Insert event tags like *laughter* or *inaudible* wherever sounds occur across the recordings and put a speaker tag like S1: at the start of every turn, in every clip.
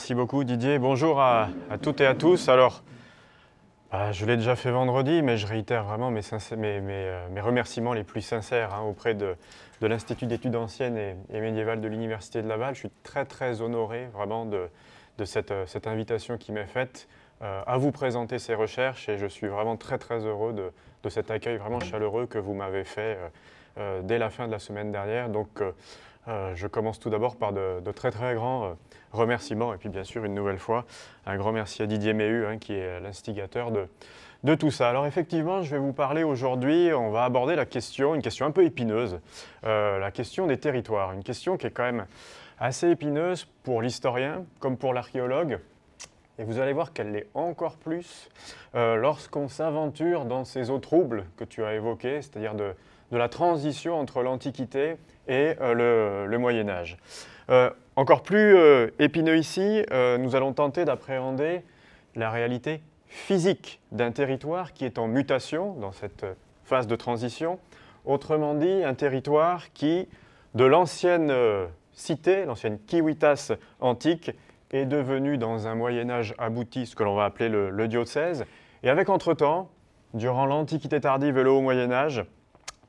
S1: merci beaucoup Didier. Bonjour à, toutes et à tous. Alors, bah, je l'ai déjà fait vendredi, mais je réitère vraiment mes, mes, euh, mes, remerciements les plus sincères hein, auprès de, de l'Institut d'études anciennes et, médiévales de l'Université de Laval. Je suis très très honoré vraiment de, de cette, euh, cette, invitation qui m'est faite euh, à vous présenter ces recherches et je suis vraiment très très heureux de, de cet accueil vraiment chaleureux que vous m'avez fait dès la fin de la semaine dernière. Donc je commence tout d'abord par de, très très grands remerciements. Et puis bien sûr, une nouvelle fois, un grand merci à Didier Méhu, hein, qui est l'instigateur de, tout ça. Alors effectivement, je vais vous parler aujourd'hui, on va aborder la question, une question un peu épineuse, euh, la question des territoires. Une question qui est quand même assez épineuse pour l'historien comme pour l'archéologue. Et vous allez voir qu'elle l'est encore plus euh, lorsqu'on s'aventure dans ces eaux troubles que tu as évoquées, c'est-à-dire de, la transition entre l'Antiquité et euh, le, le Moyen Âge. Euh, encore plus euh, épineux ici, euh, nous allons tenter d'appréhender la réalité physique d'un territoire qui est en mutation dans cette phase de transition. Autrement dit, un territoire qui, de l'ancienne cité, l'ancienne Kiwitas antique, est devenu dans un Moyen-Âge abouti, ce que l'on va appeler le, le diocèse, et avec entre-temps, durant l'Antiquité tardive et le Haut Moyen-Âge,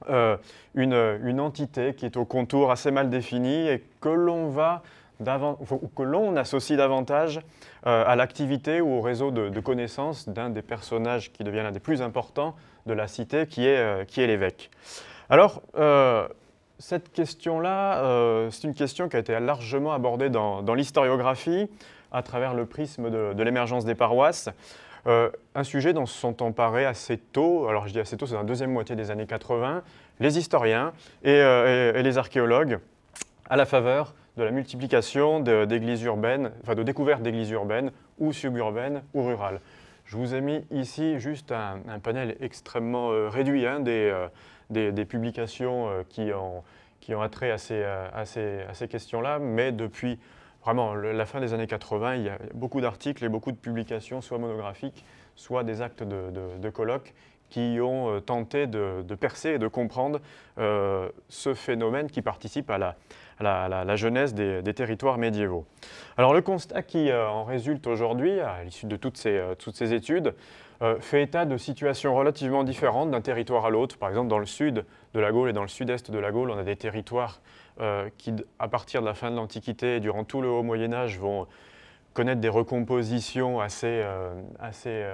S1: euh, une, entité qui est au contour assez mal défini et que l'on va que l'on associe davantage euh, à l'activité ou au réseau de, connaissances d'un des personnages qui devient l'un des plus importants de la cité, qui est, euh, est l'évêque. Alors, cette question-là, c'est une question qui a été largement abordée dans, l'historiographie à travers le prisme de l'émergence des paroisses. Euh, un sujet dont se sont emparés assez tôt, alors je dis assez tôt, c'est dans la deuxième moitié des années 80, les historiens euh, et, les archéologues à la faveur de la multiplication d'églises urbaines, enfin de découvertes d'églises urbaines ou suburbaines ou rurales. Je vous ai mis ici juste un, panel extrêmement euh, réduit hein, des, publications qui, ont, qui attrait à ces questions-là, mais depuis vraiment, la fin des années 80, il y a beaucoup d'articles et beaucoup de publications, soit monographiques, soit des actes de, colloques qui ont euh, tenté de, percer et de comprendre euh, ce phénomène qui participe à la, jeunesse des, territoires médiévaux. Alors le constat qui euh, en résulte aujourd'hui, à l'issue de toutes ces études, euh, fait état de situations relativement différentes d'un territoire à l'autre. Par exemple, dans le sud de la Gaule et dans le sud-est de la Gaule, on a des territoires euh, qui, à partir de la fin de l'Antiquité et durant tout le Haut Moyen Âge, vont connaître des recompositions euh,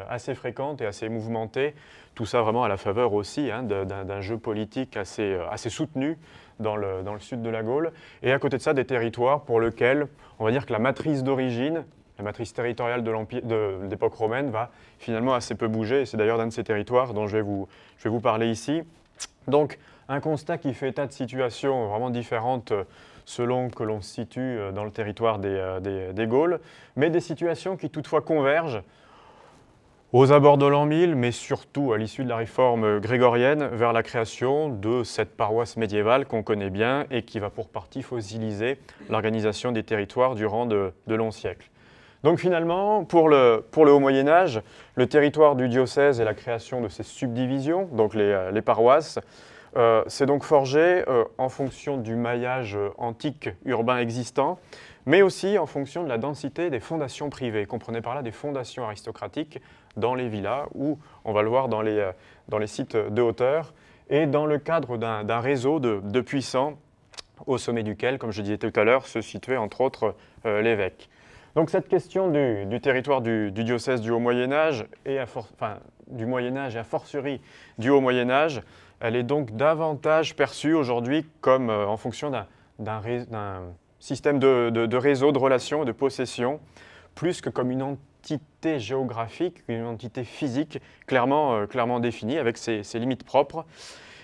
S1: assez, fréquentes et assez mouvementées. Tout ça vraiment à la faveur aussi hein, d'un jeu politique assez, soutenu dans le, dans le sud de la Gaule. Et à côté de ça, des territoires pour lesquels on va dire que la matrice d'origine la matrice territoriale de l'époque romaine va finalement assez peu bouger, c'est d'ailleurs d'un de ces territoires dont je vais vous, parler ici. Donc, un constat qui fait état de situations vraiment différentes euh, selon que l'on se situe euh, dans le territoire euh, des, Gaules, mais des situations qui toutefois convergent aux abords de l'an 1000, mais surtout à l'issue de la réforme grégorienne, vers la création de cette paroisse médiévale qu'on connaît bien et qui va pour partie fossiliser l'organisation des territoires durant de longs siècles. Donc finalement, pour le, Haut Moyen Âge, le territoire du diocèse et la création de ses subdivisions, donc les, euh, paroisses, euh, s'est donc forgé euh, en fonction du maillage antique urbain existant, mais aussi en fonction de la densité des fondations privées, comprenez par là des fondations aristocratiques dans les villas ou, on va le voir, dans les, sites de hauteur, et dans le cadre d'un réseau de, puissants au sommet duquel, comme je disais tout à l'heure, se situait entre autres l'évêque. Donc cette question du, territoire du, diocèse du Haut Moyen Âge et enfin, du Moyen Âge et a fortiori du Haut Moyen Âge, elle est donc davantage perçue aujourd'hui comme euh, en fonction d'un système de, de, réseau, de relations, de possession, plus que comme une entité géographique, une entité physique clairement, euh, clairement définie avec ses, limites propres.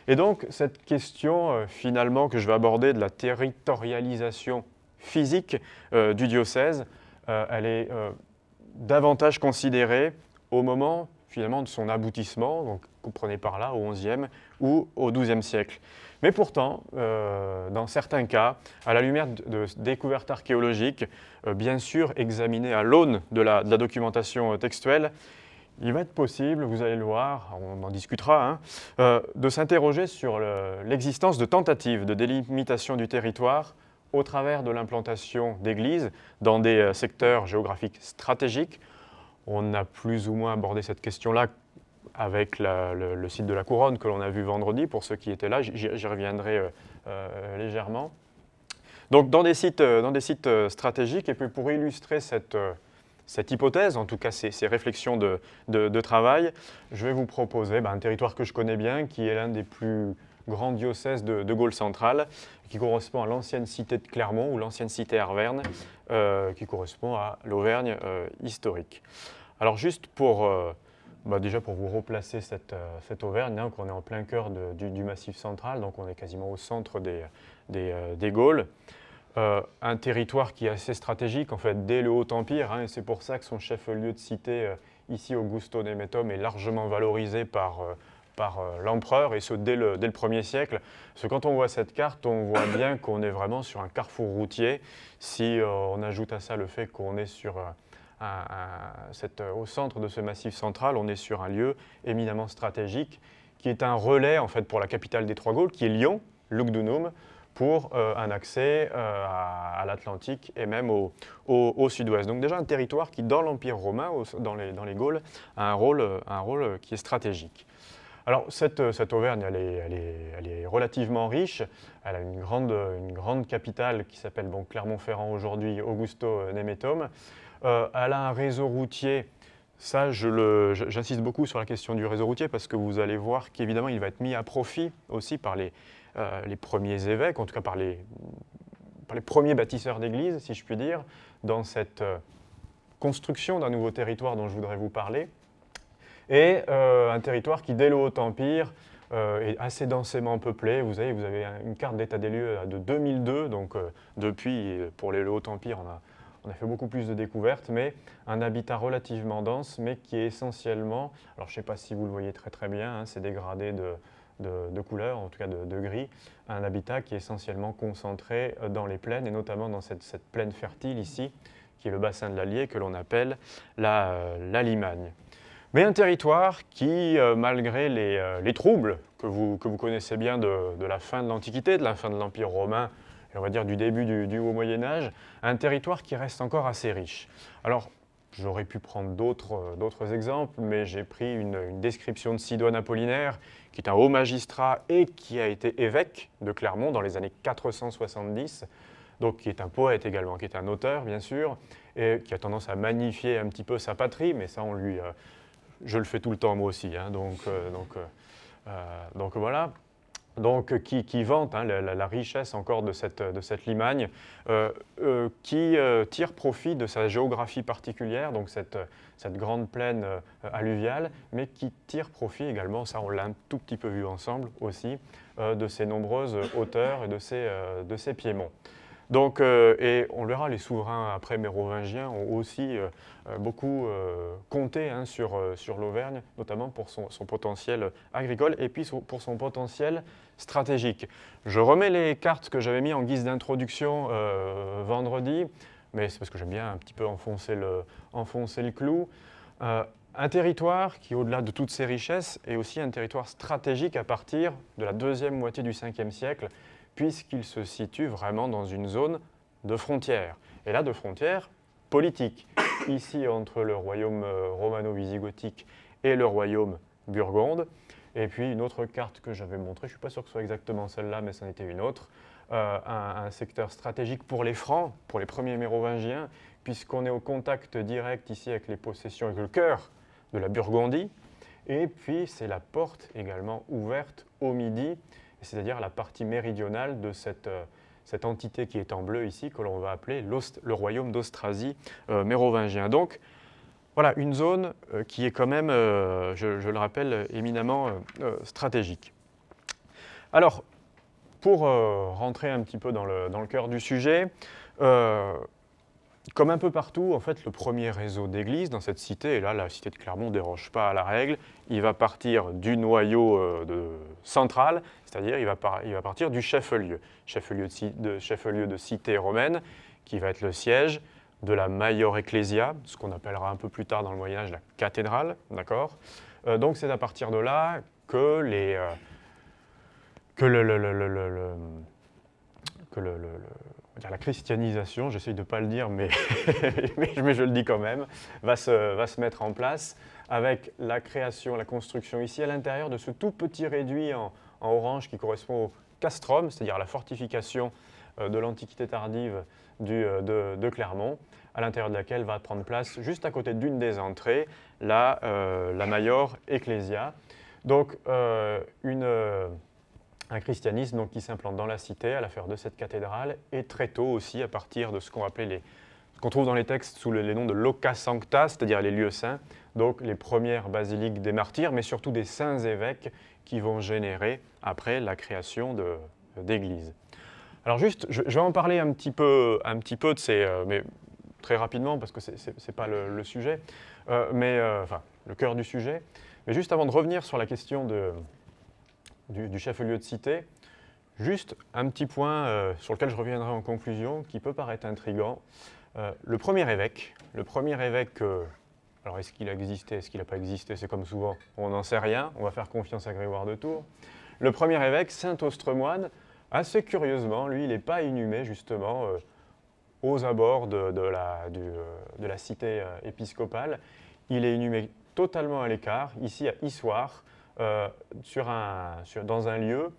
S1: Et donc cette question euh, finalement que je vais aborder de la territorialisation physique du diocèse, euh, elle est euh, davantage considérée au moment finalement de son aboutissement, donc comprenez par là au XIe ou au XIIe siècle. Mais pourtant, euh, dans certains cas, à la lumière de, découvertes archéologiques, bien sûr examinées à l'aune de, la, documentation textuelle, il va être possible, vous allez le voir, on en discutera, hein, de s'interroger sur l'existence de tentatives de délimitation du territoire au travers de l'implantation d'églises dans des euh, secteurs géographiques stratégiques. On a plus ou moins abordé cette question-là avec le, site de la Couronne que l'on a vu vendredi, pour ceux qui étaient là, j'y reviendrai euh, euh, légèrement. Donc dans des sites, dans des sites stratégiques, et puis pour illustrer cette, cette hypothèse, en tout cas ces, réflexions de, de, travail, je vais vous proposer ben, un territoire que je connais bien, qui est l'un des plus grand diocèse de, Gaulle centrale, qui correspond à l'ancienne cité de Clermont ou l'ancienne cité Arverne, euh, qui correspond à l'Auvergne euh, historique. Alors juste pour, euh, bah, déjà pour vous replacer cette, Auvergne, on hein, qu'on est en plein cœur du, Massif central, donc on est quasiment au centre des, des, Gaules. un territoire qui est assez stratégique, en fait, dès le Haut Empire, hein, et c'est pour ça que son chef-lieu de cité, ici Augusto Nemetum, est largement valorisé par, par euh, l'empereur, et ce dès le, 1er siècle. Parce que quand on voit cette carte, on voit bien qu'on est vraiment sur un carrefour routier. Si euh, on ajoute à ça le fait qu'on est sur euh, au centre de ce massif central, on est sur un lieu éminemment stratégique qui est un relais en fait pour la capitale des Trois Gaules, qui est Lyon, Lugdunum, pour un accès à, l'Atlantique et même au, sud-ouest. Donc déjà un territoire qui, dans l'Empire romain, dans, les, dans, Gaules, a un rôle qui est stratégique. Alors, cette, euh, Auvergne, elle est, relativement riche. Elle a une grande, capitale qui s'appelle bon, Clermont-Ferrand aujourd'hui, Augusto euh, Nemetum. Euh, elle a un réseau routier. Ça, j'insiste beaucoup sur la question du réseau routier parce que vous allez voir qu'évidemment, il va être mis à profit aussi par les, premiers évêques, en tout cas par les, par les premiers bâtisseurs d'église, si je puis dire, dans cette construction d'un nouveau territoire dont je voudrais vous parler et euh, un territoire qui, dès le Haut Empire, euh, est assez densément peuplé. Vous avez, vous avez une carte d'état des lieux euh, de 2002, donc depuis, pour les, le Haut Empire, on a, fait beaucoup plus de découvertes, mais un habitat relativement dense, mais qui est essentiellement, alors je ne sais pas si vous le voyez très très bien, hein, c'est dégradé de, couleur, en tout cas de, gris, un habitat qui est essentiellement concentré dans les plaines, et notamment dans cette, plaine fertile ici, qui est le bassin de l'Allier, que l'on appelle la Limagne mais un territoire qui, euh, malgré euh, les, troubles que vous, que vous, connaissez bien de, de la fin de l'Antiquité, de la fin de l'Empire romain, et on va dire du début du, Haut Moyen Âge, un territoire qui reste encore assez riche. Alors, J'aurais pu prendre d'autres euh, exemples, mais j'ai pris une, description de Sidoine Apollinaire, qui est un haut magistrat et qui a été évêque de Clermont dans les années 470, donc qui est un poète également, qui est un auteur bien sûr, et qui a tendance à magnifier un petit peu sa patrie, mais ça on lui, je le fais tout le temps moi aussi. Hein. Euh, euh, euh, donc, voilà. Donc, qui, vante hein, la, richesse encore de cette, Limagne, qui tire profit de sa géographie particulière, donc cette, grande plaine alluviale, mais qui tire profit également, ça on l'a un tout petit peu vu ensemble aussi, de ses nombreuses hauteurs et de ses, de ses piémonts. Donc, euh, et on verra, les souverains après mérovingiens ont aussi euh, euh, beaucoup euh, compté hein, sur, sur l'Auvergne, notamment pour son, potentiel agricole et puis pour son potentiel stratégique. Je remets les cartes que j'avais mis en guise d'introduction vendredi, mais c'est parce que j'aime bien un petit peu enfoncer le, enfoncer le clou. un territoire qui, au-delà de toutes ses richesses, est aussi un territoire stratégique à partir de la deuxième moitié du 5e siècle, puisqu'il se situe vraiment dans une zone de frontières. Et là, de frontières politiques. Ici, entre le royaume euh, romano-visigothique et le royaume burgonde. Et puis, une autre carte que j'avais montrée, je ne suis pas sûr que ce soit exactement celle-là, mais c'en était une autre. Euh, un, un, secteur stratégique pour les Francs, pour les premiers Mérovingiens, puisqu'on est au contact direct ici avec les possessions, avec le cœur de la Burgondie. Et puis, c'est la porte également ouverte au Midi, c'est-à-dire la partie méridionale de cette, euh, cette, entité qui est en bleu ici, que l'on va appeler le royaume d'Austrasie euh, mérovingien. Donc, voilà, une zone euh, qui est quand même, je, le rappelle, éminemment stratégique. Alors, pour rentrer un petit peu dans le, dans cœur du sujet, comme un peu partout, en fait, le premier réseau d'églises dans cette cité, et là, la cité de Clermont ne déroge pas à la règle, il va partir du noyau euh, de, central, c'est-à-dire il, va partir du chef-lieu, chef-lieu de, lieu de cité romaine, qui va être le siège de la Major Ecclesia, ce qu'on appellera un peu plus tard dans le Moyen-Âge la cathédrale, d'accord euh, Donc c'est à partir de là que les... Euh, que le, la christianisation, j'essaye de ne pas le dire, *laughs* mais, je le dis quand même, va se, mettre en place avec la création, la construction ici à l'intérieur de ce tout petit réduit en, orange qui correspond au castrum, c'est-à-dire la fortification euh, de l'Antiquité tardive euh, de, Clermont, à l'intérieur de laquelle va prendre place, juste à côté d'une des entrées, la, euh, la Major Ecclesia. Donc, une un christianisme donc, qui s'implante dans la cité à l'affaire de cette cathédrale et très tôt aussi à partir de ce qu'on appelait les qu'on trouve dans les textes sous les noms de loca sancta, c'est-à-dire les lieux saints, donc les premières basiliques des martyrs, mais surtout des saints évêques qui vont générer après la création d'églises. Alors juste, je, vais en parler un petit peu, un petit peu de ces, euh, mais très rapidement parce que ce n'est pas le, sujet, euh, mais euh, enfin le cœur du sujet. Mais juste avant de revenir sur la question de, du, chef-lieu de cité. Juste un petit point euh, sur lequel je reviendrai en conclusion, qui peut paraître intrigant. Euh, le premier évêque, le premier évêque, euh, alors est-ce qu'il a existé, est-ce qu'il n'a pas existé, c'est comme souvent, on n'en sait rien, on va faire confiance à Grégoire de Tours. Le premier évêque, Saint Ostremoine. assez curieusement, lui, il n'est pas inhumé justement aux abords de, la, de la, cité épiscopale. Il est inhumé totalement à l'écart, ici à Issoire, euh, sur un, dans un lieu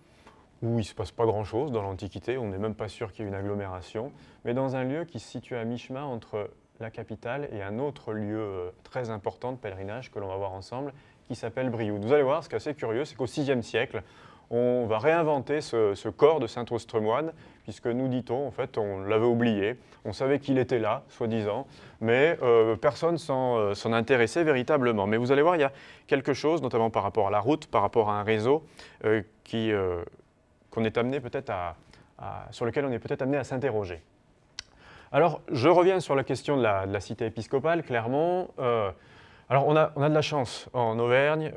S1: où il ne se passe pas grand-chose dans l'Antiquité, on n'est même pas sûr qu'il y ait une agglomération, mais dans un lieu qui se situe à mi-chemin entre la capitale et un autre lieu euh, très important de pèlerinage que l'on va voir ensemble, qui s'appelle Briou. Vous allez voir, ce qui est assez curieux, c'est qu'au VIe siècle, on va réinventer ce, ce corps de Saint-Austremoine puisque nous, dit-on, en fait, on l'avait oublié, on savait qu'il était là, soi-disant, mais euh, personne euh, s'en intéressait véritablement. Mais vous allez voir, il y a quelque chose, notamment par rapport à la route, par rapport à un réseau, euh, qu'on est amené peut sur lequel on est peut-être amené à s'interroger. Alors, je reviens sur la question de la, cité épiscopale, clairement. Alors on a, de la chance en Auvergne,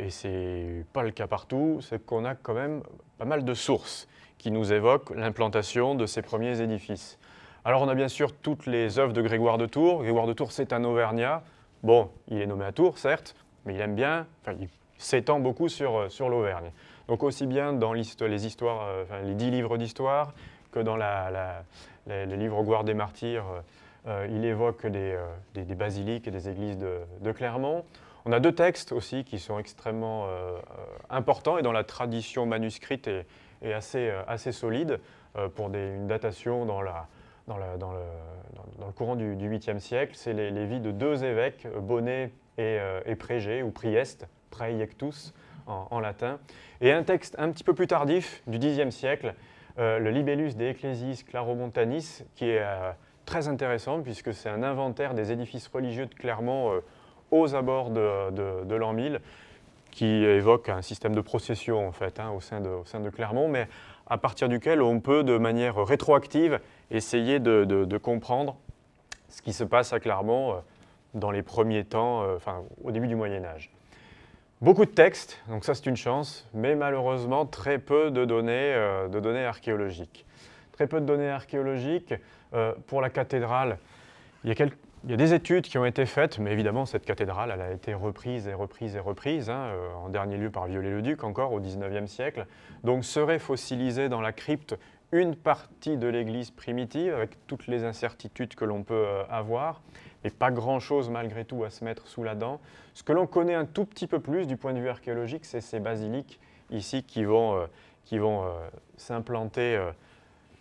S1: et ce n'est pas le cas partout, c'est qu'on a quand même pas mal de sources qui nous évoque l'implantation de ces premiers édifices. Alors on a bien sûr toutes les œuvres de Grégoire de Tours. Grégoire de Tours, c'est un Auvergnat. Bon, il est nommé à Tours, certes, mais il aime bien, enfin, il s'étend beaucoup sur, euh, sur l'Auvergne. Donc aussi bien dans les histoires, euh, les dix livres d'histoire que dans les, livres Gouard des Martyrs, euh, il évoque des, des, basiliques et des églises de, de, Clermont. On a deux textes aussi qui sont extrêmement importants et dans la tradition manuscrite et, est assez, euh, solide euh, pour une datation dans, le, courant du, 8e siècle. C'est les, vies de deux évêques, Bonnet et, euh, Prégé, ou Priest, Praeiectus en, latin, et un texte un petit peu plus tardif du 10e siècle, le Libellus de Ecclesis Claromontanis, qui est très intéressant puisque c'est un inventaire des édifices religieux de Clermont aux abords de, de l'an 1000 qui évoque un système de procession en fait, hein, au, sein de, au sein de Clermont, mais à partir duquel on peut, de manière rétroactive, essayer de, comprendre ce qui se passe à Clermont euh, dans les premiers temps, euh, enfin au début du Moyen Âge. Beaucoup de textes, donc ça c'est une chance, mais malheureusement très peu de données, euh, de données archéologiques. Très peu de données archéologiques. pour la cathédrale, il y a quelques il y a des études qui ont été faites, mais évidemment, cette cathédrale, elle a été reprise et reprise et reprise, hein, euh, en dernier lieu par Viollet-le-Duc, encore au XIXe siècle. Donc serait fossilisée dans la crypte une partie de l'église primitive, avec toutes les incertitudes que l'on peut euh, avoir, et pas grand-chose malgré tout à se mettre sous la dent. Ce que l'on connaît un tout petit peu plus du point de vue archéologique, c'est ces basiliques ici qui vont, euh, vont s'implanter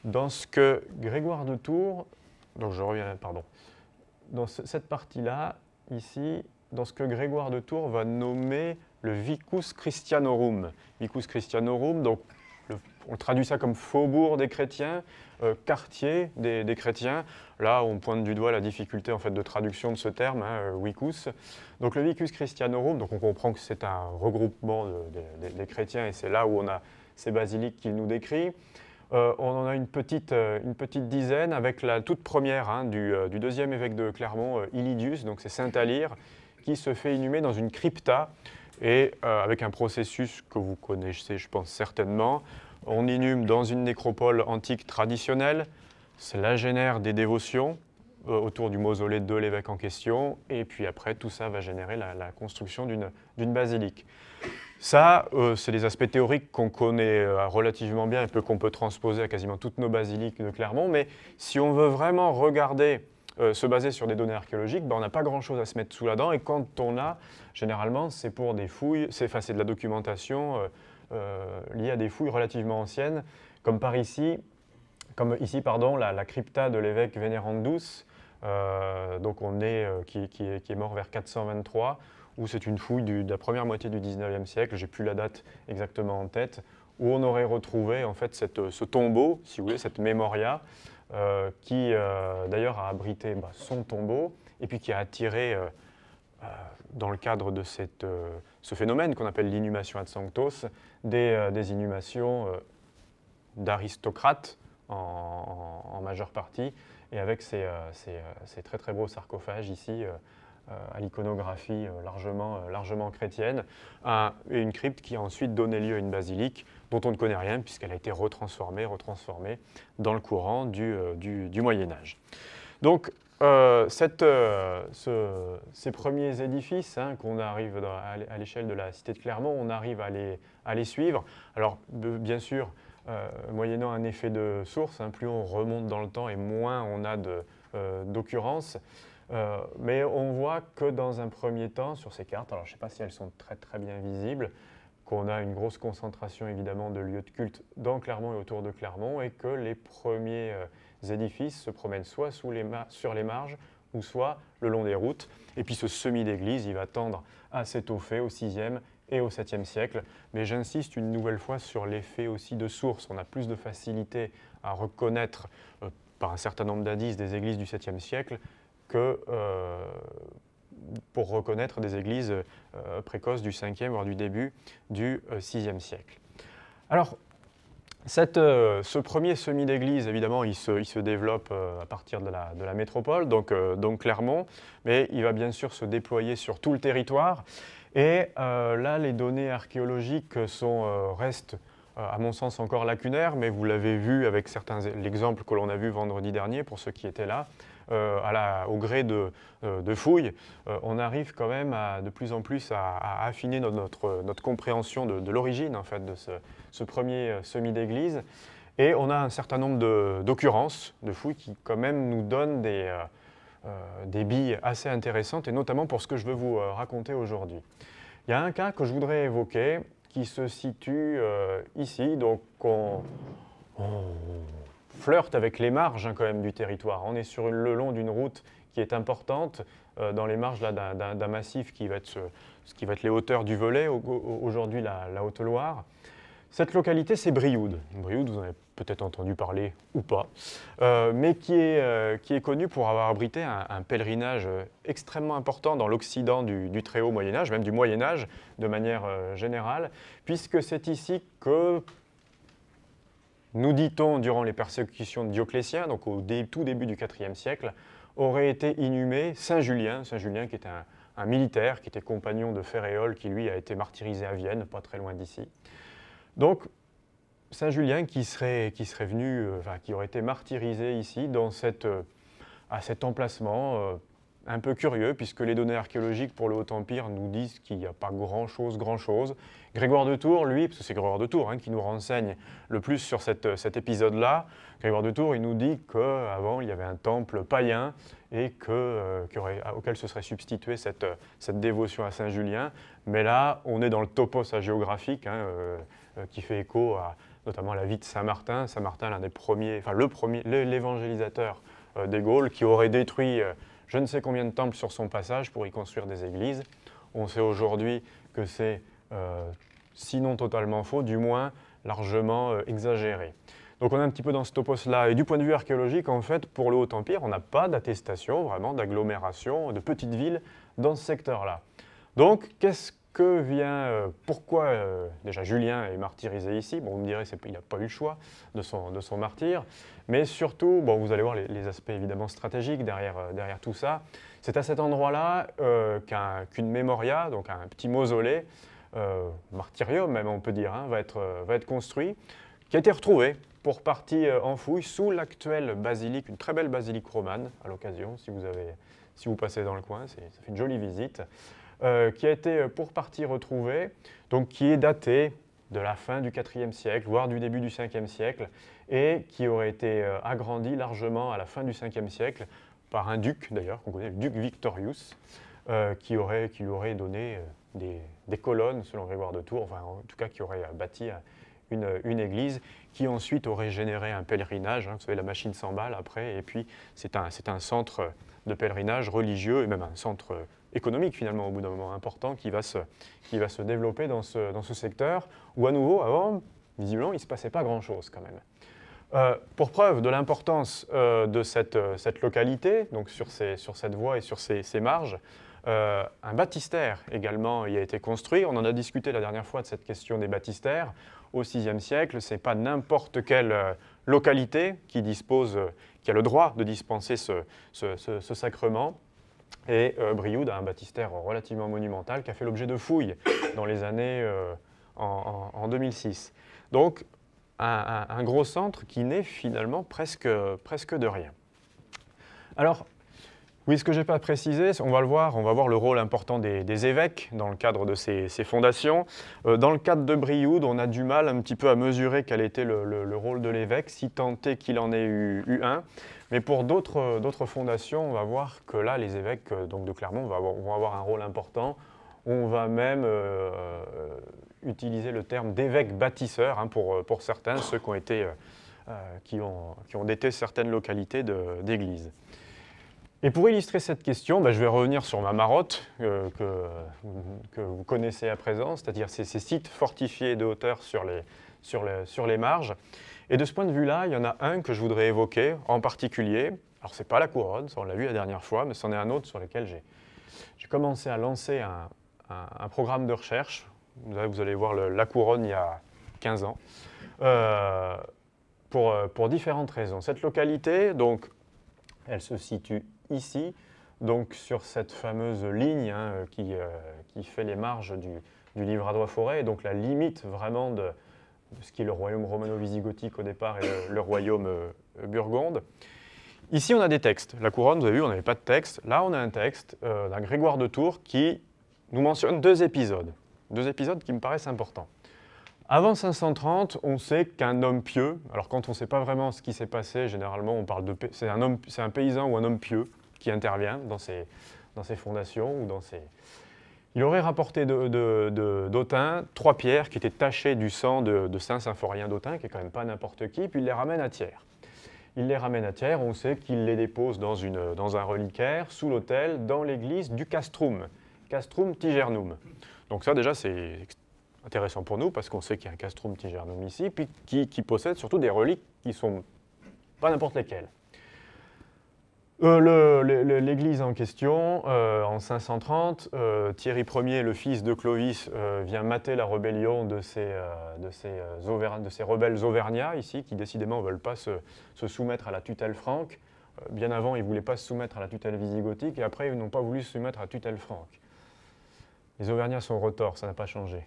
S1: dans ce que Grégoire de Tours, donc je reviens, pardon, dans cette partie-là, ici, dans ce que Grégoire de Tours va nommer le Vicus Christianorum. Vicus Christianorum, donc on traduit ça comme faubourg des chrétiens, euh, quartier des, chrétiens. Là, on pointe du doigt la difficulté en fait de traduction de ce terme, hein, euh, vicus. Donc le vicus christianorum, donc on comprend que c'est un regroupement des chrétiens et c'est là où on a ces basiliques qu'il nous décrit. Euh, on en a euh, une petite, dizaine avec la toute première hein, euh, du, deuxième évêque de Clermont, Ilidius, donc c'est Saint-Alyre, qui se fait inhumer dans une crypta et avec un processus que vous connaissez, je pense certainement. On inhume dans une nécropole antique traditionnelle, cela génère des dévotions autour du mausolée de l'évêque en question, et puis après tout ça va générer la construction d'une basilique. Ça, euh, c'est des aspects théoriques qu'on connaît euh, relativement bien et qu'on peut transposer à quasiment toutes nos basiliques de Clermont, mais si on veut vraiment regarder, euh, se baser sur des données archéologiques, ben, on n'a pas grand-chose à se mettre sous la dent, et quand on a, généralement, c'est pour des fouilles, c'est de la documentation liée à des fouilles relativement anciennes, comme par ici, comme ici pardon, la, crypta de l'évêque Vénérandus, donc qui est mort vers 423, où c'est une fouille de la première moitié du 19e siècle, j'ai plus la date exactement en tête, où on aurait retrouvé en fait euh, ce tombeau, si vous voulez, cette mémoria, euh, qui euh, d'ailleurs a abrité bah, son tombeau, et puis qui a attiré, dans le cadre de ce phénomène qu'on appelle l'inhumation ad sanctos, des, inhumations d'aristocrates en, majeure partie, et avec ces, ces très très beaux sarcophages ici. Euh, à l'iconographie euh, largement, euh, largement chrétienne, et une crypte qui a ensuite donné lieu à une basilique dont on ne connaît rien puisqu'elle a été retransformée, retransformée dans le courant du, Moyen Âge. Donc ces premiers édifices hein, qu'on arrive à l'échelle de la cité de Clermont, on arrive à les, suivre. Alors bien sûr, moyennant un effet de source, hein, plus on remonte dans le temps et moins on a d'occurrences. Euh, mais on voit que dans un premier temps, sur ces cartes, alors je ne sais pas si elles sont très très bien visibles, qu'on a une grosse concentration évidemment de lieux de culte dans Clermont et autour de Clermont, et que les premiers euh, édifices se promènent soit sous sur les marges, ou soit le long des routes. Et puis ce semi d'église, il va tendre à s'étoffer au 6e et au 7e siècle. Mais j'insiste une nouvelle fois sur l'effet aussi de source. On a plus de facilité à reconnaître euh, par un certain nombre d'indices des églises du 7e siècle que euh, pour reconnaître des églises euh, précoces du 5e, voire du début du 6e euh, siècle. Alors, ce premier semi d'église, évidemment, il se, développe à partir de la, métropole, donc, Clermont, mais il va bien sûr se déployer sur tout le territoire. Et là, les données archéologiques restent, à mon sens, encore lacunaires, mais vous l'avez vu avec l'exemple que l'on a vu vendredi dernier, pour ceux qui étaient là, euh, la, au gré de, euh, fouilles, euh, on arrive quand même de plus en plus à, affiner notre, notre, compréhension de, l'origine en fait, de ce, premier semi d'église. Et on a un certain nombre d'occurrences de, fouilles qui quand même nous donnent des, des, billes assez intéressantes, et notamment pour ce que je veux vous raconter aujourd'hui. Il y a un cas que je voudrais évoquer qui se situe ici, donc on flirte avec les marges hein, quand même du territoire. On est sur le long d'une route qui est importante euh, dans les marges d'un massif qui va, être ce, qui va être les hauteurs du Velay, aujourd'hui la, Haute-Loire. Cette localité, c'est Brioude. Brioude, vous en avez peut-être entendu parler ou pas, euh, mais qui est, euh, qui est connue pour avoir abrité un, pèlerinage extrêmement important dans l'Occident du, très haut Moyen-Âge, même du Moyen-Âge de manière générale, puisque c'est ici que nous dit-on, durant les persécutions de Dioclétien, donc au tout début du IVe siècle, aurait été inhumé Saint Julien, Saint Julien qui était un, militaire, qui était compagnon de Ferréol, qui lui a été martyrisé à Vienne, pas très loin d'ici. Donc Saint Julien qui serait, qui serait venu, euh, qui aurait été martyrisé ici, dans cette, euh, à cet emplacement, euh, un peu curieux, puisque les données archéologiques pour le Haut Empire nous disent qu'il n'y a pas grand-chose, grand-chose. Grégoire de Tours, lui, parce que c'est Grégoire de Tours hein, qui nous renseigne le plus sur cet épisode-là, Grégoire de Tours, il nous dit qu'avant, il y avait un temple païen et que, euh, auquel se serait substituée cette, dévotion à Saint-Julien. Mais là, on est dans le topos géographique hein, euh, euh, qui fait écho à notamment la vie de Saint-Martin. Saint-Martin, l'un des premiers, enfin le premier, l'évangélisateur des Gaules, qui aurait détruit je ne sais combien de temples sur son passage pour y construire des églises. On sait aujourd'hui que c'est, euh, sinon totalement faux, du moins largement euh, exagéré. Donc on est un petit peu dans ce topos-là. Et du point de vue archéologique, en fait, pour le Haut-Empire, on n'a pas d'attestation vraiment d'agglomération, de petites villes dans ce secteur-là. Donc qu'est-ce que vient, euh, pourquoi euh, déjà Julien est martyrisé ici Bon, vous me direz, il n'a pas eu le choix de son, de martyr, mais surtout, bon, vous allez voir les, aspects évidemment stratégiques euh, derrière, tout ça. C'est à cet endroit-là qu'une mémoria, donc un petit mausolée, martyrium même on peut dire, hein, va, être, va être construit, qui a été retrouvé pour partie en fouille sous l'actuelle basilique, une très belle basilique romane à l'occasion, si vous si vous passez dans le coin, ça fait une jolie visite. Euh, qui a été euh, pour partie retrouvé, donc qui est daté de la fin du IVe siècle, voire du début du 5e siècle, et qui aurait été euh, agrandi largement à la fin du Ve siècle par un duc, d'ailleurs, qu'on connaît, le duc Victorius, qui, aurait, qui aurait donné des, des, colonnes, selon Grégoire de Tours, enfin, en tout cas, qui aurait bâti une, une église, qui ensuite aurait généré un pèlerinage, hein, vous savez, la machine s'emballe après, et puis c'est un, un centre de pèlerinage religieux, et même un centre économique finalement au bout d'un moment important qui va se, qui va se développer dans ce, dans ce secteur où à nouveau avant, visiblement, il ne se passait pas grand-chose quand même. Euh, pour preuve de l'importance euh, de cette, euh, cette, localité, donc sur, ces, sur, cette voie et sur ces, ces marges, un baptistère également y a été construit. On en a discuté la dernière fois de cette question des baptistères. Au VIe siècle, ce n'est pas n'importe quelle localité qui, dispose, qui a le droit de dispenser ce, ce sacrement. Et euh, Brioude a un baptistère relativement monumental qui a fait l'objet de fouilles dans les années euh, en, 2006. Donc un, gros centre qui naît finalement presque, presque de rien. Alors, oui, ce que je n'ai pas précisé, on va le voir, on va voir le rôle important des, évêques dans le cadre de ces, fondations. Euh, dans le cadre de Brioude, on a du mal un petit peu à mesurer quel était le, rôle de l'évêque, si tant est qu'il en ait eu un. Mais pour euh, d'autres fondations, on va voir que là, les évêques euh, de Clermont vont avoir, un rôle important. On va même euh, utiliser le terme d'évêque bâtisseur hein, pour, certains, ceux qui ont, été, qui ont, dété certaines localités d'église. Et pour illustrer cette question, bah, je vais revenir sur ma marotte que, vous connaissez à présent, c'est-à-dire ces, sites fortifiés de hauteur sur les marges. Et de ce point de vue-là, il y en a un que je voudrais évoquer en particulier. Alors, ce n'est pas la couronne, ça on l'a vu la dernière fois, mais c'en est un autre sur lequel j'ai commencé à lancer un, programme de recherche. Vous, allez, voir la couronne il y a 15 ans. Euh, euh, pour, différentes raisons. Cette localité, donc, elle se situe ici, donc sur cette fameuse ligne hein, euh, qui, fait les marges du, du livre à droit forêt, et donc la limite vraiment de, ce qui est le royaume romano-visigothique au départ et le, royaume euh, burgonde. Ici, on a des textes. La couronne, vous avez vu, on n'avait pas de texte. Là, on a un texte euh, d'un Grégoire de Tours qui nous mentionne deux épisodes. Deux épisodes qui me paraissent importants. Avant 530, on sait qu'un homme pieux, alors quand on ne sait pas vraiment ce qui s'est passé, généralement on parle de... C'est un, paysan ou un homme pieux qui intervient dans ses, dans ses fondations ou dans ses, il aurait rapporté d'Autun trois pierres qui étaient tachées du sang de, Saint Symphorien d'Autun, qui est quand même pas n'importe qui, puis il les ramène à Thiers. Il les ramène à Thiers, on sait qu'il les dépose dans, un reliquaire, sous l'autel, dans l'église du Castrum, Castrum Tigernum. Donc ça déjà c'est intéressant pour nous parce qu'on sait qu'il y a un Castrum Tigernum ici, puis qui, qui possède surtout des reliques qui sont pas n'importe lesquelles. Euh, l'église en question, euh, en 530, euh, Thierry Ier, le fils de Clovis, vient mater la rébellion de ces, de ces, de ces rebelles auvergnats ici, qui décidément ne veulent pas se, soumettre à la tutelle franque. bien avant, ils ne voulaient pas se soumettre à la tutelle visigothique, et après, ils n'ont pas voulu se soumettre à tutelle franque. Les auvergnats sont retors, ça n'a pas changé.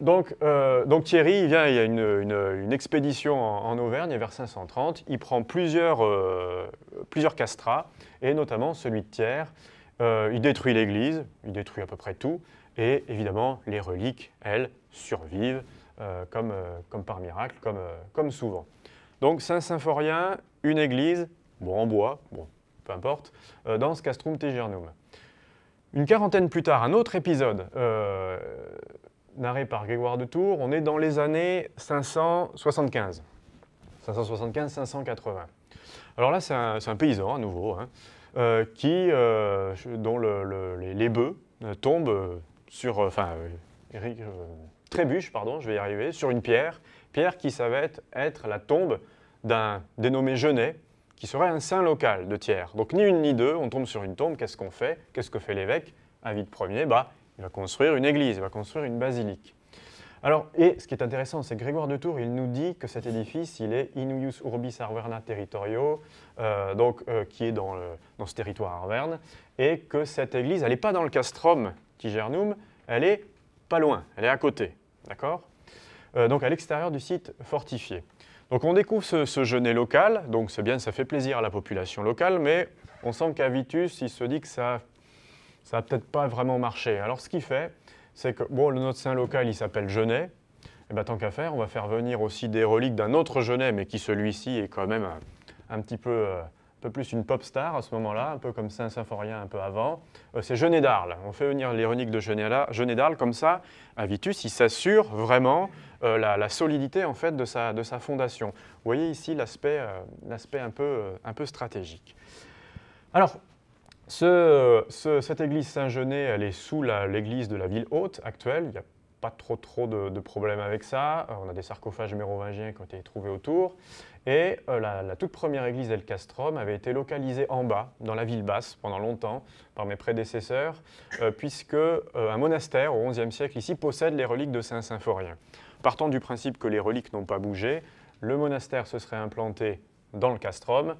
S1: Donc, euh, donc, Thierry, il vient, il y a une, expédition en, Auvergne vers 530. Il prend plusieurs, euh, plusieurs castrats, et notamment celui de Thiers. Euh, il détruit l'église, il détruit à peu près tout, et évidemment, les reliques, elles, survivent comme, comme, par miracle, comme, souvent. Donc, Saint-Symphorien, une église, bon, en bois, bon, peu importe, dans ce castrum Tegernum. Une quarantaine plus tard, un autre épisode narré par Grégoire de Tours, on est dans les années 575. 575-580. Alors là, c'est un, paysan, à nouveau, hein, euh, qui, euh, dont les, bœufs euh, tombent sur... Enfin, trébuche, pardon, je vais y arriver, sur une pierre, pierre qui savait être la tombe d'un dénommé Genet, qui serait un saint local de Thiers. Donc ni une ni deux, on tombe sur une tombe, qu'est-ce qu'on fait Qu'est-ce que fait l'évêque de premier, bah, il va construire une église, il va construire une basilique. Alors, et ce qui est intéressant, c'est Grégoire de Tours, il nous dit que cet édifice, il est Inuius Urbis Arverna Territorio, euh, donc, euh, qui est dans, ce territoire arverne, et que cette église, elle n'est pas dans le castrum Tigernum, elle est pas loin, elle est à côté, d'accord euh, Donc à l'extérieur du site fortifié. Donc on découvre ce, ce local, donc c'est bien, ça fait plaisir à la population locale, mais on sent qu'à Vitus, il se dit que ça ça n'a peut-être pas vraiment marché. Alors ce qu'il fait, c'est que bon, le notre saint local, il s'appelle Genet. Et eh bien tant qu'à faire, on va faire venir aussi des reliques d'un autre Genet, mais qui celui-ci est quand même euh, un, petit peu, euh, un peu plus une pop star à ce moment-là, un peu comme Saint-Symphorien un peu avant. Euh, c'est Genet d'Arles. On fait venir les reliques de Genet d'Arles, comme ça, à Vitus, il s'assure vraiment la, solidité en fait de sa, de sa fondation. Vous voyez ici l'aspect un, peu, un peu stratégique. Alors, ce, cette église Saint-Genet, elle est sous l'église de la ville haute actuelle. Il n'y a pas trop, trop de, problèmes avec ça. Euh, on a des sarcophages mérovingiens qui ont été trouvés autour. Et euh, la, toute première église d'El Castrum avait été localisée en bas, dans la ville basse, pendant longtemps, par mes prédécesseurs, euh, puisque un monastère au XIe siècle ici possède les reliques de Saint Symphorien. Partant du principe que les reliques n'ont pas bougé, le monastère se serait implanté dans le castrum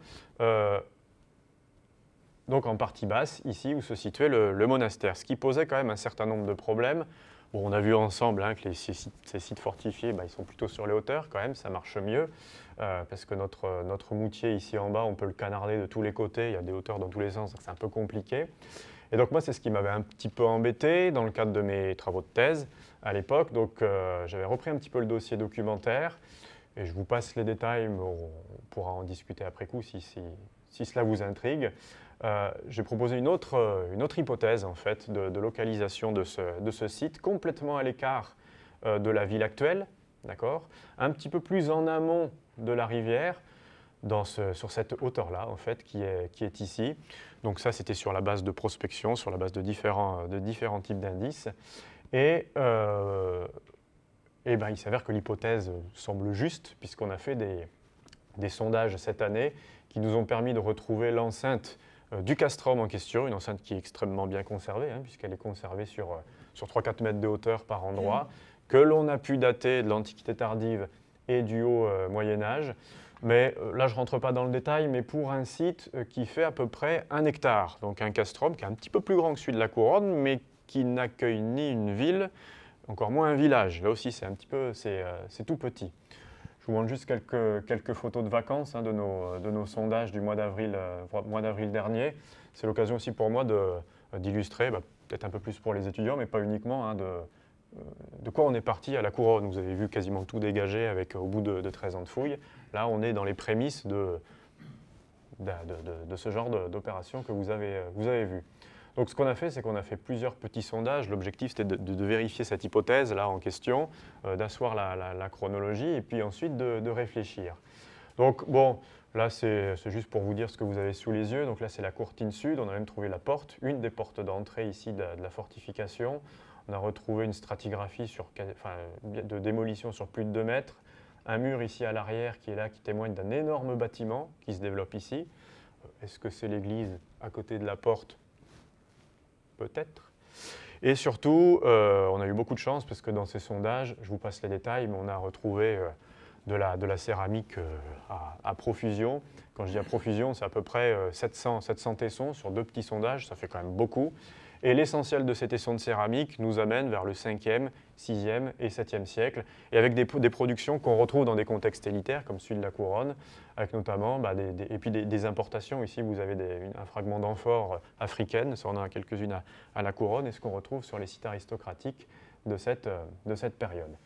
S1: donc en partie basse, ici où se situait le, monastère, ce qui posait quand même un certain nombre de problèmes. Bon, on a vu ensemble hein, que ces, sites fortifiés, bah, ils sont plutôt sur les hauteurs quand même, ça marche mieux, euh, parce que notre, notre moutier ici en bas, on peut le canarder de tous les côtés, il y a des hauteurs dans tous les sens, c'est un peu compliqué. Et donc moi, c'est ce qui m'avait un petit peu embêté dans le cadre de mes travaux de thèse à l'époque, donc euh, j'avais repris un petit peu le dossier documentaire, et je vous passe les détails, mais on pourra en discuter après coup si, si cela vous intrigue. Euh, j'ai proposé euh, une autre, hypothèse en fait de, localisation de ce, site, complètement à l'écart euh, de la ville actuelle, un petit peu plus en amont de la rivière, sur cette hauteur-là, en fait, qui est, ici. Donc ça, c'était sur la base de prospection, sur la base de différents, types d'indices. Et, eh ben, il s'avère que l'hypothèse semble juste, puisqu'on a fait des, des sondages cette année qui nous ont permis de retrouver l'enceinte euh, du castrum en question, une enceinte qui est extrêmement bien conservée, hein, puisqu'elle est conservée sur, euh, sur 3-4 mètres de hauteur par endroit, mm. que l'on a pu dater de l'Antiquité tardive et du haut euh, Moyen Âge. Mais là, je ne rentre pas dans le détail, mais pour un site qui fait à peu près un hectare, donc un castrum qui est un petit peu plus grand que celui de la couronne, mais qui n'accueille ni une ville, encore moins un village. Là aussi, c'est un petit peu, c'est tout petit. Je vous montre juste quelques, quelques photos de vacances hein, de, nos, de, nos, sondages du mois d'avril euh, d'avril dernier. C'est l'occasion aussi pour moi euh, d'illustrer, bah, peut-être un peu plus pour les étudiants, mais pas uniquement, hein, de, euh, de quoi on est parti à la couronne. Vous avez vu quasiment tout dégagé avec, au bout de, 13 ans de fouilles. Là, on est dans les prémices de, de, de ce genre d'opération que vous avez, vous avez vu. Donc ce qu'on a fait, c'est qu'on a fait plusieurs petits sondages. L'objectif, c'était de, vérifier cette hypothèse là en question, euh, d'asseoir la, chronologie et puis ensuite de, réfléchir. Donc bon, là c'est juste pour vous dire ce que vous avez sous les yeux. Donc là c'est la courtine sud, on a même trouvé la porte, une des portes d'entrée ici de la, fortification. On a retrouvé une stratigraphie sur, de démolition sur plus de 2 mètres, un mur ici à l'arrière qui est là, qui témoigne d'un énorme bâtiment qui se développe ici. Euh, est-ce que c'est l'église à côté de la porte peut-être. Et surtout, euh, on a eu beaucoup de chance parce que dans ces sondages, je vous passe les détails, mais on a retrouvé euh, de, la, céramique euh, à, profusion. Quand je dis à profusion, c'est à peu près 700, 700 tessons sur deux petits sondages, ça fait quand même beaucoup. Et l'essentiel de cette tessons de céramique nous amène vers le 5e, 6e et 7e siècle, et avec des, productions qu'on retrouve dans des contextes élitaires, comme celui de la couronne, avec notamment bah, des, et puis des, importations. Ici, vous avez un fragment d'amphore africaine, ça en a quelques-unes à, la couronne, et ce qu'on retrouve sur les sites aristocratiques de cette, période.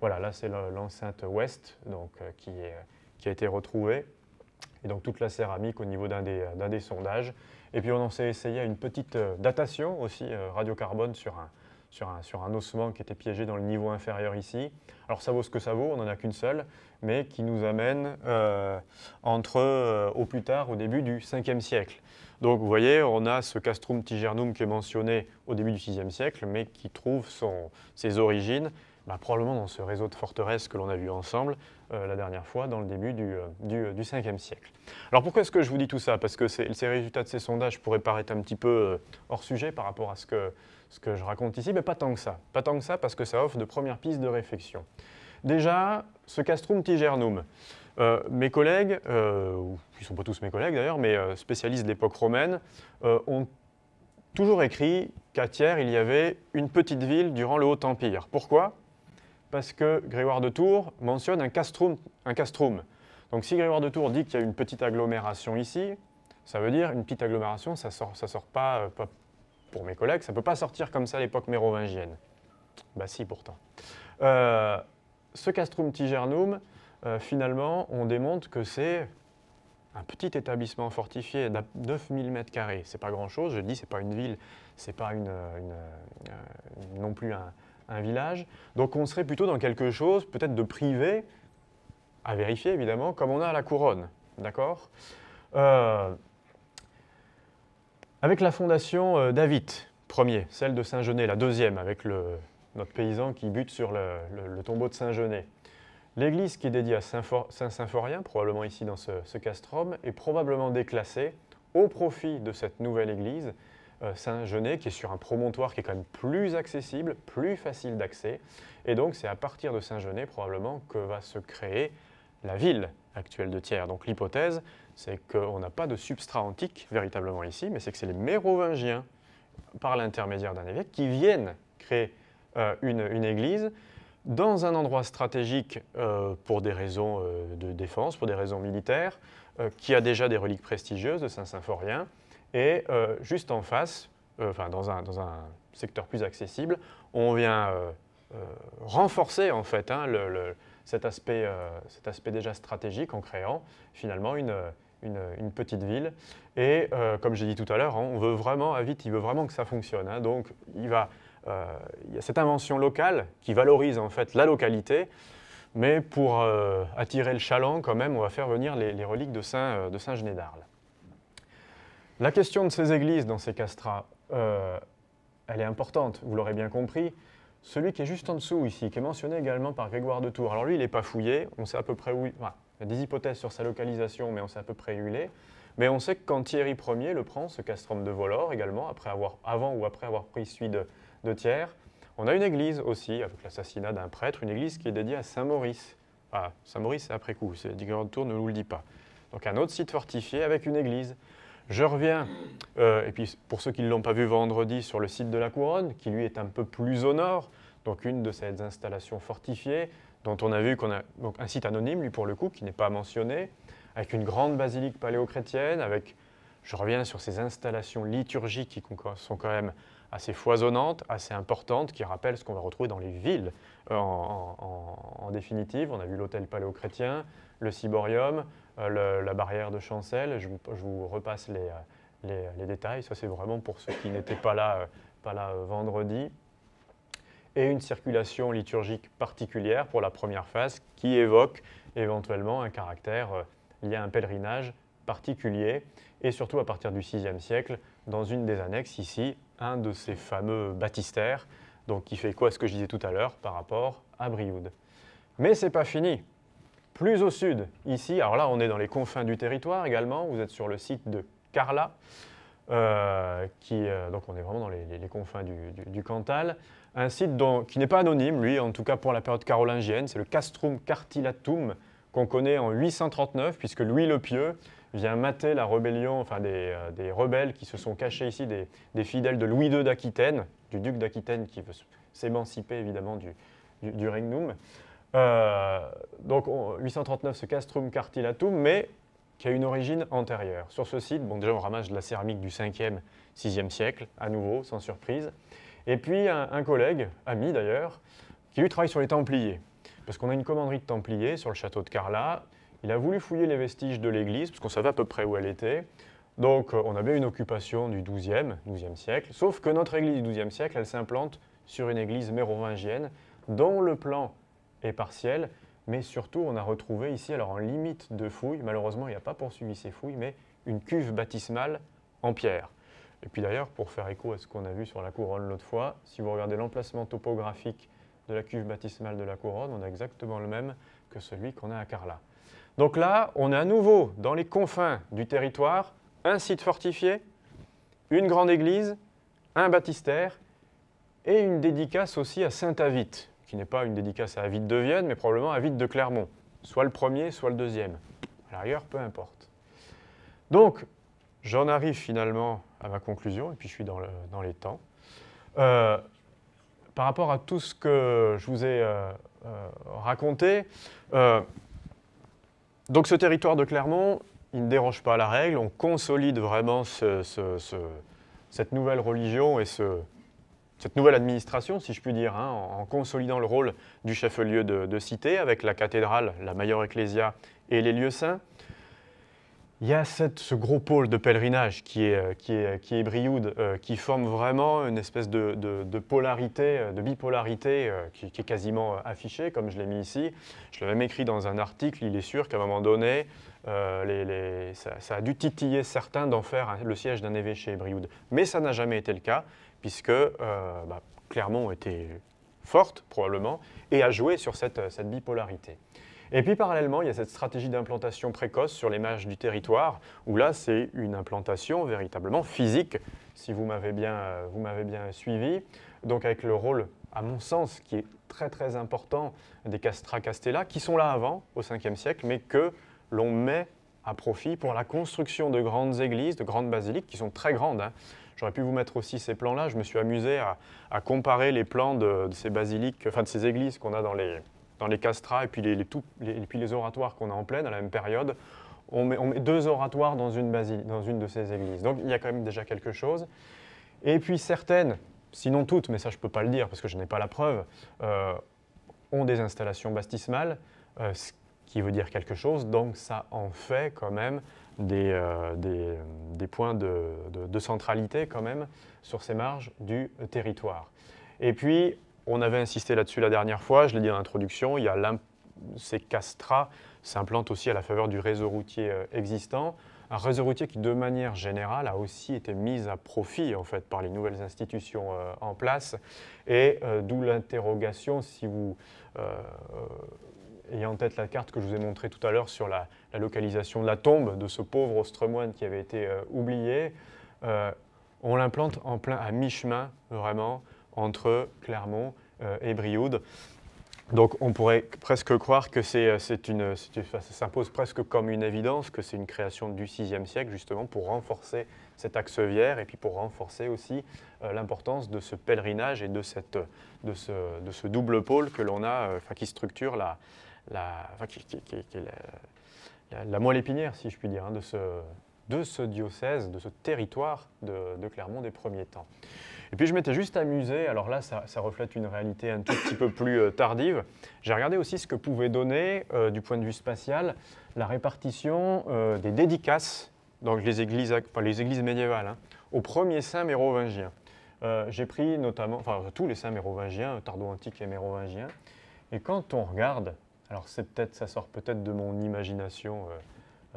S1: Voilà, là c'est l'enceinte ouest euh, qui, a été retrouvée, et donc toute la céramique au niveau d'un des sondages. Et puis on s'est essayé à une petite euh, datation aussi euh, radiocarbone sur un, ossement qui était piégé dans le niveau inférieur ici. Alors ça vaut ce que ça vaut, on n'en a qu'une seule, mais qui nous amène euh, entre au plus tard, au début du 5e siècle. Donc vous voyez, on a ce castrum tigernum qui est mentionné au début du VIe siècle, mais qui trouve ses origines bah, probablement dans ce réseau de forteresses que l'on a vu ensemble euh, la dernière fois, dans le début du, euh, du, euh, siècle. Alors pourquoi est-ce que je vous dis tout ça Parce que ces, résultats de ces sondages pourraient paraître un petit peu hors sujet par rapport à ce que, ce que je raconte ici, mais pas tant que ça. Pas tant que ça parce que ça offre de premières pistes de réflexion. Déjà, ce castrum tigernum. Euh, mes collègues, qui euh, ne sont pas tous mes collègues d'ailleurs, mais euh, spécialistes de l'époque romaine, ont toujours écrit qu'à Thiers, il y avait une petite ville durant le Haut Empire. Pourquoi Parce que Grégoire de Tours mentionne un castrum. Un castrum. Donc si Grégoire de Tours dit qu'il y a une petite agglomération ici, ça veut dire une petite agglomération, ça sort, ça sort pas, pour mes collègues, ça ne peut pas sortir comme ça à l'époque mérovingienne. Bah si, pourtant. ce castrum Tigernum, euh, finalement, on démontre que c'est un petit établissement fortifié de 9000 mètres carrés. C'est pas grand-chose, je dis, c'est pas une ville, c'est pas euh, euh, non plus un, village. Donc on serait plutôt dans quelque chose peut-être de privé, à vérifier évidemment, comme on a à la couronne, d'accord Avec la fondation David, premier, celle de Saint-Genet, la deuxième, avec notre paysan qui bute sur le, le tombeau de Saint-Genet. L'église qui est dédiée à Saint-Symphorien, probablement ici dans ce, castrum, est probablement déclassée au profit de cette nouvelle église, euh, Saint-Genet, qui est sur un promontoire qui est quand même plus accessible, plus facile d'accès. Et donc c'est à partir de Saint-Genet probablement que va se créer la ville actuelle de Thiers. Donc l'hypothèse, c'est qu'on n'a pas de substrat antique véritablement ici, mais c'est que c'est les Mérovingiens, par l'intermédiaire d'un évêque, qui viennent créer euh, une église dans un endroit stratégique euh, pour des raisons euh, de défense, pour des raisons militaires, euh, qui a déjà des reliques prestigieuses de Saint-Symphorien, et juste en face, enfin dans un, dans, un, secteur plus accessible, on vient renforcer en fait hein, cet, aspect, cet, aspect, déjà stratégique en créant finalement une, une, petite ville. Et comme j'ai dit tout à l'heure, hein, on veut vraiment, à vite, il veut vraiment que ça fonctionne. Hein. donc il va euh, il y a cette invention locale qui valorise en fait la localité, mais pour euh, attirer le chaland, quand même, on va faire venir les, reliques de Saint, euh, de Saint d'Arles. La question de ces églises dans ces castrats, elle est importante, vous l'aurez bien compris. Celui qui est juste en dessous ici, qui est mentionné également par Grégoire de Tours, alors lui, il n'est pas fouillé, on sait à peu près où... Il... il y a des hypothèses sur sa localisation, mais on sait à peu près où il est. Mais on sait que quand Thierry Ier le prend, ce castrum de Volor également, après avoir, avant ou après avoir pris celui de, de tiers. On a une église aussi, avec l'assassinat d'un prêtre, une église qui est dédiée à Saint-Maurice. Ah, Saint-Maurice, après coup, c'est Tours ne nous le dit pas. Donc un autre site fortifié avec une église. Je reviens, euh, et puis pour ceux qui ne l'ont pas vu vendredi, sur le site de la Couronne, qui lui est un peu plus au nord, donc une de ces installations fortifiées, dont on a vu qu'on a donc un site anonyme, lui pour le coup, qui n'est pas mentionné, avec une grande basilique paléochrétienne, avec, je reviens sur ces installations liturgiques qui sont quand même assez foisonnante, assez importante, qui rappelle ce qu'on va retrouver dans les villes. Euh, en, définitive, on a vu l'hôtel paléo-chrétien, le ciborium, euh, la barrière de Chancel. Je vous, repasse euh, les, détails. Ça, c'est vraiment pour ceux qui n'étaient pas là, pas là vendredi. Et une circulation liturgique particulière pour la première phase qui évoque éventuellement un caractère lié à un pèlerinage particulier. Et surtout à partir du VIe siècle, dans une des annexes ici, un de ces fameux baptistères, donc qui fait quoi ce que je disais tout à l'heure par rapport à Brioude. Mais c'est pas fini. Plus au sud, ici, alors là on est dans les confins du territoire également, vous êtes sur le site de Carla, euh, euh, donc on est vraiment dans les, confins du, Cantal, un site qui n'est pas anonyme, lui, en tout cas pour la période carolingienne, c'est le Castrum Cartilatum, qu'on connaît en 839, puisque Louis le Pieux vient mater la rébellion, enfin euh, des, rebelles qui se sont cachés ici, des, fidèles de Louis II d'Aquitaine, du duc d'Aquitaine qui veut s'émanciper évidemment du, du, euh, donc 839 ce Castrum Cartilatum, mais qui a une origine antérieure. Sur ce site, bon, déjà on ramasse de la céramique du 5e, 6e siècle, à nouveau, sans surprise. Et puis un, un collègue, ami d'ailleurs, qui lui travaille sur les Templiers, parce qu'on a une commanderie de Templiers sur le château de Carla, il a voulu fouiller les vestiges de l'église, puisqu'on qu'on savait à peu près où elle était. Donc euh, on avait une occupation du 12e, siècle, sauf que notre église du 12e siècle, elle s'implante sur une église mérovingienne, dont le plan est partiel, mais surtout on a retrouvé ici, alors en limite de fouilles, malheureusement il a pas poursuivi ces fouilles, mais une cuve baptismale en pierre. Et puis d'ailleurs, pour faire écho à ce qu'on a vu sur la couronne l'autre fois, si vous regardez l'emplacement topographique de la cuve baptismale de la couronne, on a exactement le même que celui qu'on a à Carla. Donc là, on est à nouveau dans les confins du territoire, un site fortifié, une grande église, un baptistère et une dédicace aussi à Saint-Avite, qui n'est pas une dédicace à Avite de Vienne, mais probablement à Avite de Clermont, soit le premier, soit le deuxième. À l'arrière, peu importe. Donc, j'en arrive finalement à ma conclusion, et puis je suis dans, les temps. Euh, par rapport à tout ce que je vous ai euh, euh, raconté, donc ce territoire de Clermont, il ne dérange pas la règle, on consolide vraiment cette nouvelle religion et cette nouvelle administration, si je puis dire, hein, en, consolidant le rôle du chef-lieu de, cité avec la cathédrale, la meilleure ecclésia et les lieux saints il y a ce gros pôle de pèlerinage qui est, euh, qui est, euh, qui est Brioude, euh, qui forme vraiment une espèce de, de, polarité, de bipolarité qui, est quasiment affichée, comme je l'ai mis ici. Je l'ai même écrit dans un article, il est sûr qu'à un moment donné, ça, a dû titiller certains d'en faire le siège d'un évêché Brioude. Mais ça n'a jamais été le cas, puisque bah, Clermont était forte, probablement, et a joué sur cette, cette bipolarité. Et puis parallèlement, il y a cette stratégie d'implantation précoce sur les marges du territoire, où là, c'est une implantation véritablement physique, si vous m'avez bien, euh, bien suivi. Donc avec le rôle, à mon sens, qui est très très important des Castra Castella, qui sont là avant, au 5e siècle, mais que l'on met à profit pour la construction de grandes églises, de grandes basiliques, qui sont très grandes. Hein. J'aurais pu vous mettre aussi ces plans-là. Je me suis amusé à, comparer les plans de ces basiliques, enfin de ces églises qu'on a dans les, dans les castras et puis les, puis les oratoires qu'on a en pleine à la même période. On met, deux oratoires dans une, dans une de ces églises. Donc il y a quand même déjà quelque chose. Et puis certaines, sinon toutes, mais ça je ne peux pas le dire parce que je n'ai pas la preuve, euh, ont des installations baptismales, euh, ce qui veut dire quelque chose, donc ça en fait quand même euh, des, des, points de, de, de, centralité quand même sur ces marges du territoire. Et puis on avait insisté là-dessus la dernière fois, je l'ai dit en introduction, il y a ces Castra s'implantent aussi à la faveur du réseau routier euh, existant, un réseau routier qui de manière générale a aussi été mis à profit en fait par les nouvelles institutions euh, en place et euh, d'où l'interrogation si vous avez en tête la carte que je vous ai montrée tout à l'heure sur la, localisation de la tombe de ce pauvre Ostremoine qui avait été oublié, on l'implante en plein à mi-chemin vraiment entre Clermont euh, et Brioude. Donc on pourrait presque croire que euh, c'est une, ça s'impose presque comme une évidence que c'est une création du VIe siècle justement pour renforcer cet axe vière et puis pour renforcer aussi euh, l'importance de ce pèlerinage et de, cette, de, ce, de ce double pôle que l'on a, qui structure la, la, qui, qui, la, moelle épinière si je puis dire hein, de, ce, de ce diocèse, de ce territoire de Clermont des premiers temps. Et puis je m'étais juste amusé, alors là ça, reflète une réalité un tout petit peu plus euh, tardive, j'ai regardé aussi ce que pouvait donner euh, du point de vue spatial la répartition euh, des dédicaces, donc les églises, les églises médiévales, hein, aux premiers saints mérovingiens. j'ai pris notamment, enfin tous les saints mérovingiens, tardo-antiques et mérovingiens, et quand on regarde, alors c'est peut-être, ça sort peut-être de mon imagination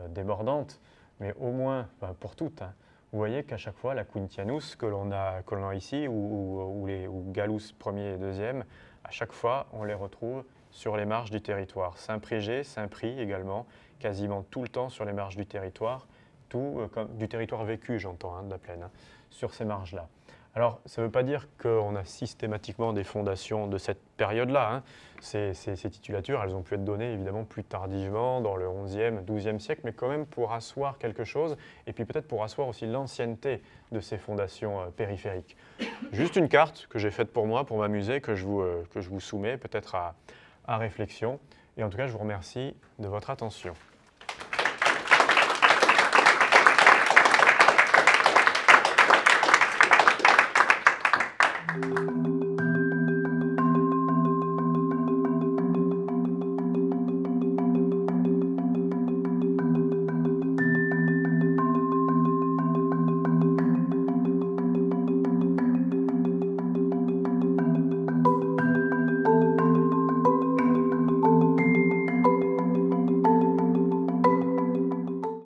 S1: débordante, mais au moins, ben, pour toutes, hein, vous voyez qu'à chaque fois, la Quintianus que l'on a, ici, ou, ou, les ou Gallus premier et deuxième, à chaque fois, on les retrouve sur les marges du territoire. saint prigé Saint-Prix également, quasiment tout le temps sur les marges du territoire, tout, euh, comme, du territoire vécu, j'entends, hein, de la plaine, hein, sur ces marges-là. Alors, ça ne veut pas dire qu'on a systématiquement des fondations de cette période-là. Hein. Ces, titulatures, elles ont pu être données évidemment plus tardivement, dans le 11e, 12e siècle, mais quand même pour asseoir quelque chose, et puis peut-être pour asseoir aussi l'ancienneté de ces fondations euh, périphériques. Juste une carte que j'ai faite pour moi, pour m'amuser, que, je vous, euh, soumets peut-être à réflexion. Et en tout cas, je vous remercie de votre attention. Thank you.